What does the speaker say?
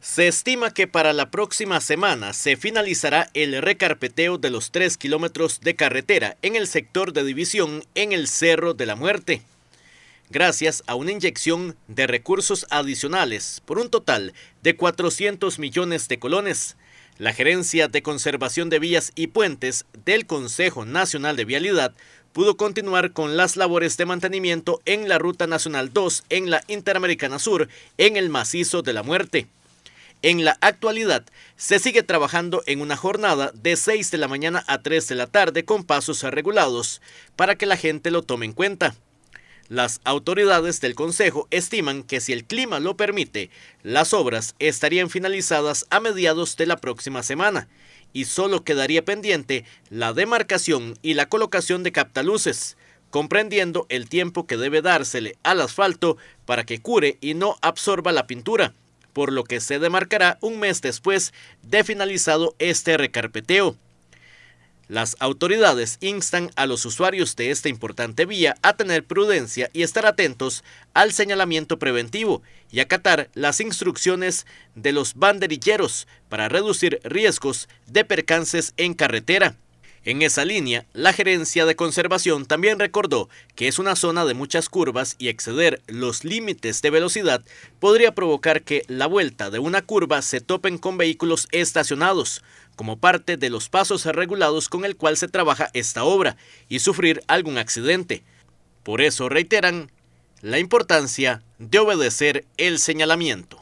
Se estima que para la próxima semana se finalizará el recarpeteo de los 3 kilómetros de carretera en el sector de división en el Cerro de la Muerte, gracias a una inyección de recursos adicionales por un total de 400 millones de colones. La Gerencia de Conservación de Vías y Puentes del Consejo Nacional de Vialidad pudo continuar con las labores de mantenimiento en la Ruta Nacional 2 en la Interamericana Sur en el macizo de la muerte. En la actualidad, se sigue trabajando en una jornada de 6 de la mañana a 3 de la tarde con pasos regulados para que la gente lo tome en cuenta. Las autoridades del Consejo estiman que si el clima lo permite, las obras estarían finalizadas a mediados de la próxima semana y solo quedaría pendiente la demarcación y la colocación de captaluces, comprendiendo el tiempo que debe dársele al asfalto para que cure y no absorba la pintura por lo que se demarcará un mes después de finalizado este recarpeteo. Las autoridades instan a los usuarios de esta importante vía a tener prudencia y estar atentos al señalamiento preventivo y acatar las instrucciones de los banderilleros para reducir riesgos de percances en carretera. En esa línea, la gerencia de conservación también recordó que es una zona de muchas curvas y exceder los límites de velocidad podría provocar que la vuelta de una curva se topen con vehículos estacionados, como parte de los pasos regulados con el cual se trabaja esta obra, y sufrir algún accidente. Por eso reiteran la importancia de obedecer el señalamiento.